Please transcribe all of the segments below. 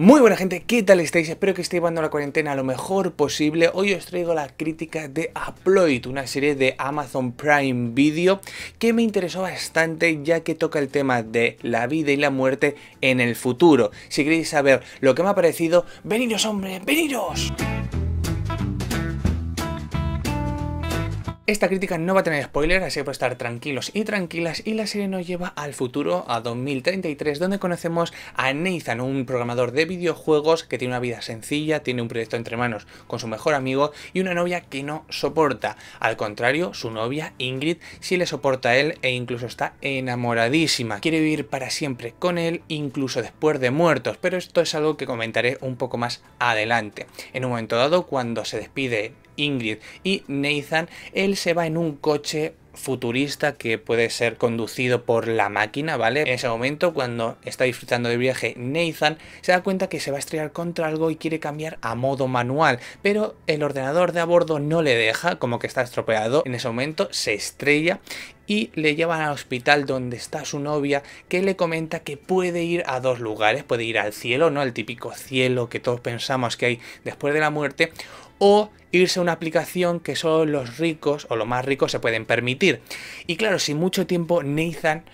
Muy buena gente, ¿qué tal estáis? Espero que estéis llevando la cuarentena lo mejor posible. Hoy os traigo la crítica de Upload, una serie de Amazon Prime Video que me interesó bastante ya que toca el tema de la vida y la muerte en el futuro. Si queréis saber lo que me ha parecido, veniros hombre, veniros. Esta crítica no va a tener spoilers, así que puede estar tranquilos y tranquilas. Y la serie nos lleva al futuro, a 2033, donde conocemos a Nathan, un programador de videojuegos que tiene una vida sencilla, tiene un proyecto entre manos con su mejor amigo y una novia que no soporta. Al contrario, su novia, Ingrid, sí le soporta a él e incluso está enamoradísima. Quiere vivir para siempre con él, incluso después de muertos, pero esto es algo que comentaré un poco más adelante. En un momento dado, cuando se despide Ingrid y Nathan, él se va en un coche futurista que puede ser conducido por la máquina, ¿vale? En ese momento, cuando está disfrutando del viaje, Nathan se da cuenta que se va a estrellar contra algo y quiere cambiar a modo manual, pero el ordenador de a bordo no le deja, como que está estropeado. En ese momento se estrella y le llevan al hospital donde está su novia que le comenta que puede ir a dos lugares, puede ir al cielo, ¿no? El típico cielo que todos pensamos que hay después de la muerte o irse a una aplicación que solo los ricos o los más ricos se pueden permitir. Y claro, sin mucho tiempo Nathan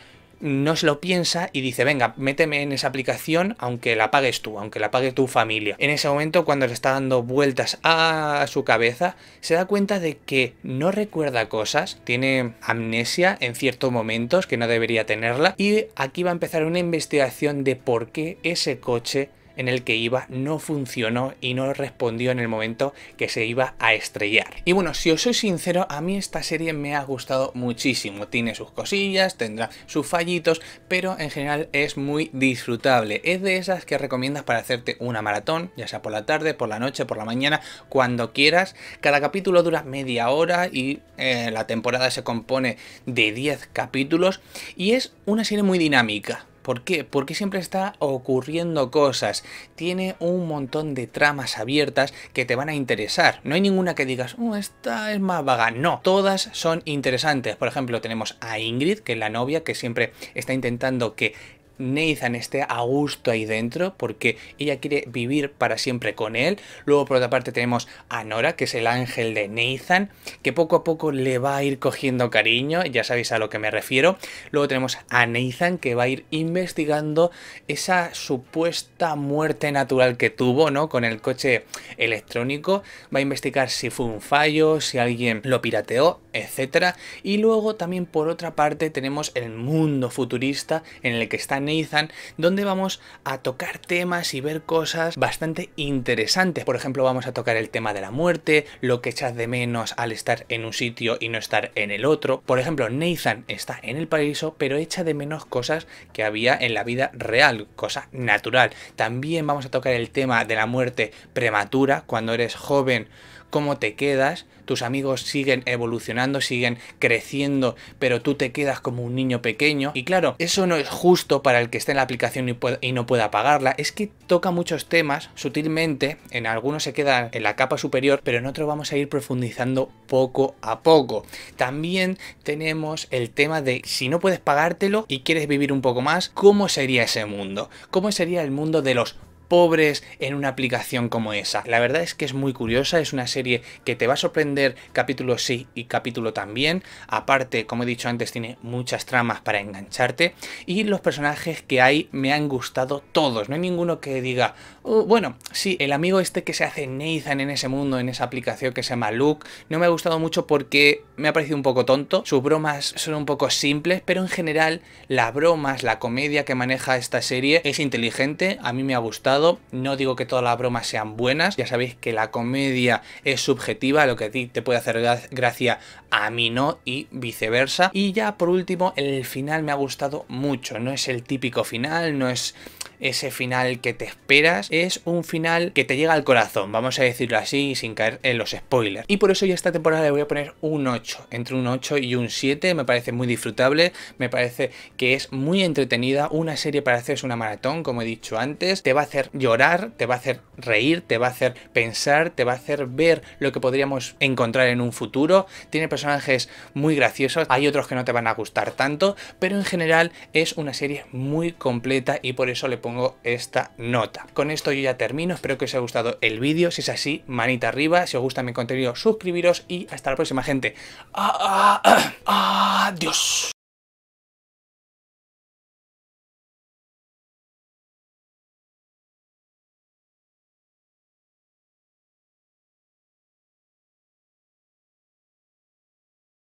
no se lo piensa y dice, venga, méteme en esa aplicación aunque la pagues tú, aunque la pague tu familia. En ese momento, cuando le está dando vueltas a su cabeza, se da cuenta de que no recuerda cosas, tiene amnesia en ciertos momentos que no debería tenerla y aquí va a empezar una investigación de por qué ese coche en el que iba no funcionó y no respondió en el momento que se iba a estrellar. Y bueno, si os soy sincero, a mí esta serie me ha gustado muchísimo. Tiene sus cosillas, tendrá sus fallitos, pero en general es muy disfrutable. Es de esas que recomiendas para hacerte una maratón, ya sea por la tarde, por la noche, por la mañana, cuando quieras. Cada capítulo dura media hora y eh, la temporada se compone de 10 capítulos y es una serie muy dinámica ¿Por qué? Porque siempre está ocurriendo cosas. Tiene un montón de tramas abiertas que te van a interesar. No hay ninguna que digas, oh, esta es más vaga. No, todas son interesantes. Por ejemplo, tenemos a Ingrid, que es la novia, que siempre está intentando que Nathan esté a gusto ahí dentro porque ella quiere vivir para siempre con él. Luego por otra parte tenemos a Nora, que es el ángel de Nathan, que poco a poco le va a ir cogiendo cariño, ya sabéis a lo que me refiero. Luego tenemos a Nathan que va a ir investigando esa supuesta muerte natural que tuvo, ¿no? Con el coche electrónico, va a investigar si fue un fallo, si alguien lo pirateó, etcétera. Y luego también por otra parte tenemos el mundo futurista en el que están Nathan, donde vamos a tocar temas y ver cosas bastante interesantes. Por ejemplo, vamos a tocar el tema de la muerte, lo que echas de menos al estar en un sitio y no estar en el otro. Por ejemplo, Nathan está en el paraíso, pero echa de menos cosas que había en la vida real, cosa natural. También vamos a tocar el tema de la muerte prematura, cuando eres joven, cómo te quedas, tus amigos siguen evolucionando, siguen creciendo, pero tú te quedas como un niño pequeño. Y claro, eso no es justo para el que esté en la aplicación y, y no pueda pagarla. Es que toca muchos temas sutilmente, en algunos se queda en la capa superior, pero en otros vamos a ir profundizando poco a poco. También tenemos el tema de si no puedes pagártelo y quieres vivir un poco más, ¿cómo sería ese mundo? ¿Cómo sería el mundo de los pobres en una aplicación como esa. La verdad es que es muy curiosa, es una serie que te va a sorprender capítulo sí y capítulo también. Aparte, como he dicho antes, tiene muchas tramas para engancharte y los personajes que hay me han gustado todos. No hay ninguno que diga, oh, bueno, sí, el amigo este que se hace Nathan en ese mundo, en esa aplicación que se llama Luke, no me ha gustado mucho porque me ha parecido un poco tonto. Sus bromas son un poco simples, pero en general las bromas, la comedia que maneja esta serie es inteligente, a mí me ha gustado no digo que todas las bromas sean buenas, ya sabéis que la comedia es subjetiva, lo que a ti te puede hacer gracia a mí no y viceversa. Y ya por último, el final me ha gustado mucho, no es el típico final, no es ese final que te esperas, es un final que te llega al corazón, vamos a decirlo así, sin caer en los spoilers. Y por eso yo esta temporada le voy a poner un 8, entre un 8 y un 7, me parece muy disfrutable, me parece que es muy entretenida, una serie para hacerse una maratón, como he dicho antes, te va a hacer llorar, te va a hacer reír, te va a hacer pensar, te va a hacer ver lo que podríamos encontrar en un futuro, tiene personajes muy graciosos, hay otros que no te van a gustar tanto, pero en general es una serie muy completa y por eso le pongo esta nota. Con esto yo ya termino, espero que os haya gustado el vídeo, si es así, manita arriba, si os gusta mi contenido suscribiros y hasta la próxima gente. Ah, ah, ah, adiós.